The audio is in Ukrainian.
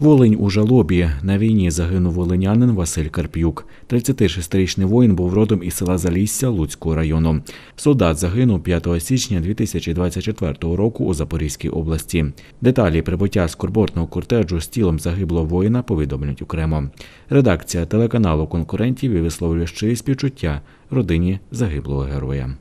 Волинь у жалобі на війні загинув волинянин Василь Карп'юк. 36-річний воїн був родом із села Залісся Луцького району. Солдат загинув 5 січня 2024 року у Запорізькій області. Деталі прибуття скорботного кортежу з тілом загиблого воїна повідомлять окремо. Редакція телеканалу конкурентів і висловлює щирі співчуття родині загиблого героя.